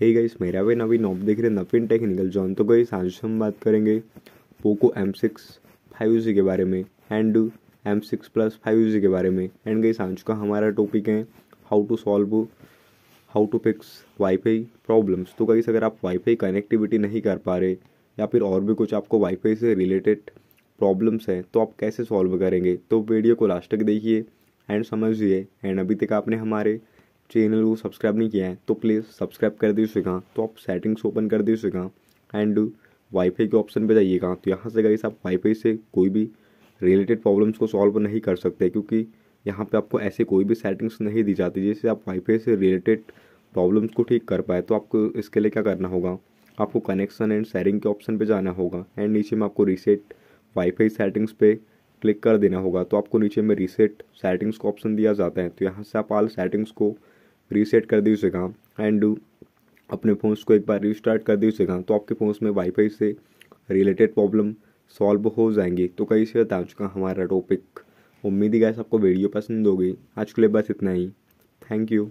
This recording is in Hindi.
हे गाइस मेरा भी नवीन आप देख रहे हैं नवीन टेक्निकल जॉन तो गई आज हम बात करेंगे Poco M six five G के बारे में and M six plus five G के बारे में एंड गई आज का हमारा टॉपिक है how to solve how to fix WiFi problems तो गई अगर आप वाईफाई कनेक्टिविटी नहीं कर पा रहे या फिर और भी कुछ आपको वाईफाई से रिलेटेड प्रॉब्लम्स हैं तो आप कैसे सॉल्व करेंगे तो वीडियो को लास्ट तक देखिए एंड समझिए एंड अभी तक आपने हमारे चैनल को सब्सक्राइब नहीं किया है तो प्लीज़ सब्सक्राइब कर दीजिएगा तो आप सेटिंग्स ओपन कर दीजिएगा एंड वाईफाई के ऑप्शन पे जाइएगा तो यहाँ से गाइस आप वाईफाई से कोई भी रिलेटेड प्रॉब्लम्स को सॉल्व नहीं कर सकते क्योंकि यहाँ पे आपको ऐसे कोई भी सेटिंग्स नहीं दी जाती जिससे आप वाईफाई से रिलेटेड प्रॉब्लम्स को ठीक कर पाए तो आपको इसके लिए क्या करना होगा आपको कनेक्शन एंड शेयरिंग के ऑप्शन पर जाना होगा एंड नीचे में आपको रीसेट वाईफाई सेटिंग्स पर क्लिक कर देना होगा तो आपको नीचे में रीसेट सेटिंग्स का ऑप्शन दिया जाता है तो यहाँ से आप आल सेटिंग्स को रीसेट कर दी उसे कहा एंड डू अपने फ़ोन्स को एक बार रिस्टार्ट कर दी उसे कहा तो आपके फ़ोन्स में वाईफाई से रिलेटेड प्रॉब्लम सॉल्व हो जाएंगी तो कई से बता चुका हमारा टॉपिक उम्मीद ही गैस आपको वीडियो पसंद होगी आज के लिए बस इतना ही थैंक यू